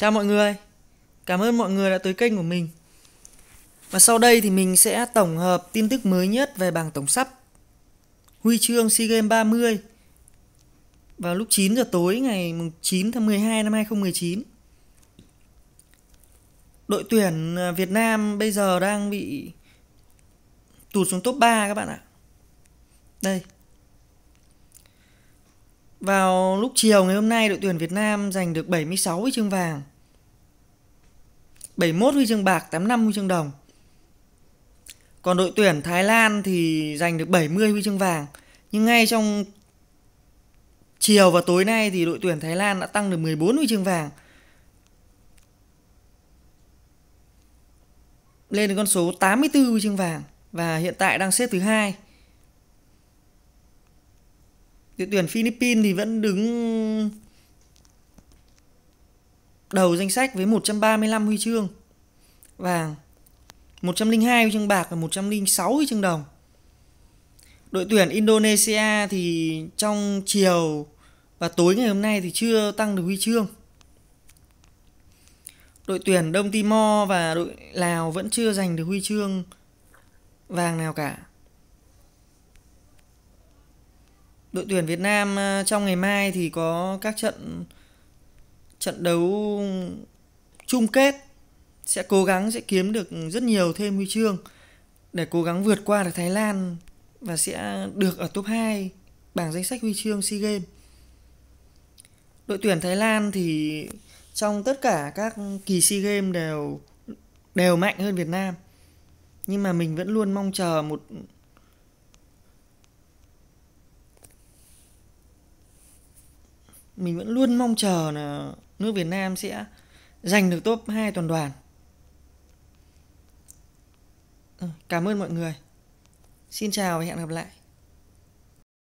Chào mọi người, cảm ơn mọi người đã tới kênh của mình. Và sau đây thì mình sẽ tổng hợp tin tức mới nhất về bảng tổng sắp huy chương SEA Games 30 vào lúc 9 giờ tối ngày 9 tháng 12 năm 2019. Đội tuyển à, Việt Nam bây giờ đang bị tụt xuống top 3 các bạn ạ. Đây, vào lúc chiều ngày hôm nay, đội tuyển Việt Nam giành được 76 huy chương vàng, 71 huy chương bạc, 85 huy chương đồng. Còn đội tuyển Thái Lan thì giành được 70 huy chương vàng. Nhưng ngay trong chiều và tối nay thì đội tuyển Thái Lan đã tăng được 14 huy chương vàng. Lên đến con số 84 huy chương vàng và hiện tại đang xếp thứ hai đội tuyển Philippines thì vẫn đứng đầu danh sách với 135 huy chương vàng, 102 huy chương bạc và 106 huy chương đồng. Đội tuyển Indonesia thì trong chiều và tối ngày hôm nay thì chưa tăng được huy chương. Đội tuyển Đông Timor và đội Lào vẫn chưa giành được huy chương vàng nào cả. đội tuyển Việt Nam ờ, trong ngày mai thì có các trận trận đấu chung kết sẽ cố gắng sẽ kiếm được rất nhiều thêm huy chương để cố gắng vượt qua được Thái Lan và sẽ được ở top 2 bảng danh sách huy chương SEA Games. Đội tuyển Thái Lan thì trong tất cả các kỳ SEA Games đều đều mạnh hơn Việt Nam. Nhưng mà mình vẫn luôn mong chờ một mình vẫn luôn mong chờ là nước Việt Nam sẽ giành được top 2 toàn đoàn. Ờ, cảm ơn mọi người. Xin chào và hẹn gặp lại.